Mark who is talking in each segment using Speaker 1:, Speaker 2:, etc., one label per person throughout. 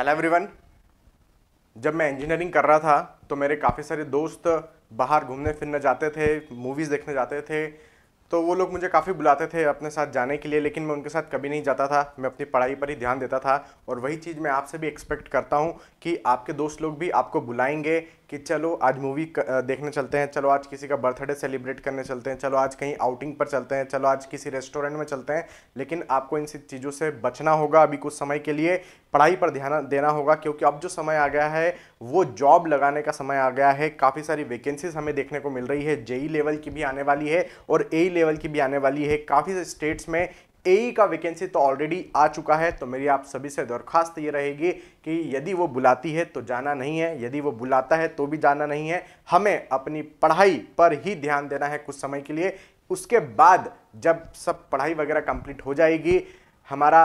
Speaker 1: hello everyone जब मैं engineering कर रहा था तो मेरे काफ़ी सारे दोस्त बाहर घूमने फिरने जाते थे मूवीज़ देखने जाते थे तो वो लोग मुझे काफ़ी बुलाते थे अपने साथ जाने के लिए लेकिन मैं उनके साथ कभी नहीं जाता था मैं अपनी पढ़ाई पर ही ध्यान देता था और वही चीज़ मैं आपसे भी एक्सपेक्ट करता हूँ कि आपके दोस्त लोग भी आपको बुलाएंगे कि चलो आज मूवी देखने चलते हैं चलो आज किसी का बर्थडे सेलिब्रेट करने चलते हैं चलो आज कहीं आउटिंग पर चलते हैं चलो आज किसी रेस्टोरेंट में चलते हैं लेकिन आपको इन सब चीज़ों से बचना होगा अभी कुछ समय के लिए पढ़ाई पर ध्यान देना होगा क्योंकि अब जो समय आ गया है वो जॉब लगाने का समय आ गया है काफ़ी सारी वैकेंसीज हमें देखने को मिल रही है जेई लेवल की भी आने वाली है और ए लेवल की भी आने वाली है काफ़ी स्टेट्स में ए का वैकेंसी तो ऑलरेडी आ चुका है तो मेरी आप सभी से दरख्वास्त ये रहेगी कि यदि वो बुलाती है तो जाना नहीं है यदि वो बुलाता है तो भी जाना नहीं है हमें अपनी पढ़ाई पर ही ध्यान देना है कुछ समय के लिए उसके बाद जब सब पढ़ाई वगैरह कंप्लीट हो जाएगी हमारा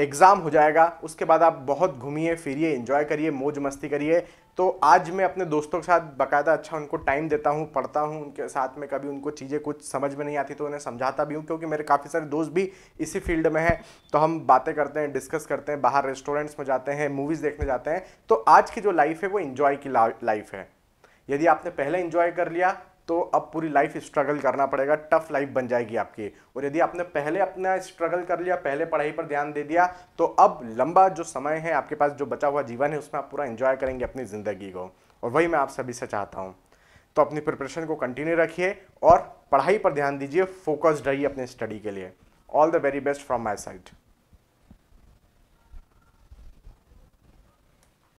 Speaker 1: एग्ज़ाम हो जाएगा उसके बाद आप बहुत घूमिए फिरिए इन्जॉय करिए मौज मस्ती करिए तो आज मैं अपने दोस्तों के साथ बाकायदा अच्छा उनको टाइम देता हूँ पढ़ता हूँ उनके साथ में कभी उनको चीज़ें कुछ समझ में नहीं आती तो उन्हें समझाता भी हूँ क्योंकि मेरे काफ़ी सारे दोस्त भी इसी फील्ड में हैं तो हम बातें करते हैं डिस्कस करते हैं बाहर रेस्टोरेंट्स में जाते हैं मूवीज़ देखने जाते हैं तो आज की जो लाइफ है वो इन्जॉय की लाइफ है यदि आपने पहले इन्जॉय कर लिया तो अब पूरी लाइफ स्ट्रगल करना पड़ेगा टफ लाइफ बन जाएगी आपकी और यदि आपने पहले अपना स्ट्रगल कर लिया पहले पढ़ाई पर ध्यान दे दिया तो अब लंबा जो समय है आपके पास जो बचा हुआ जीवन है उसमें आप पूरा इन्जॉय करेंगे अपनी ज़िंदगी को और वही मैं आप सभी से चाहता हूँ तो अपनी प्रिपरेशन को कंटिन्यू रखिए और पढ़ाई पर ध्यान दीजिए फोकस्ड रहिए अपने स्टडी के लिए all the very best from my side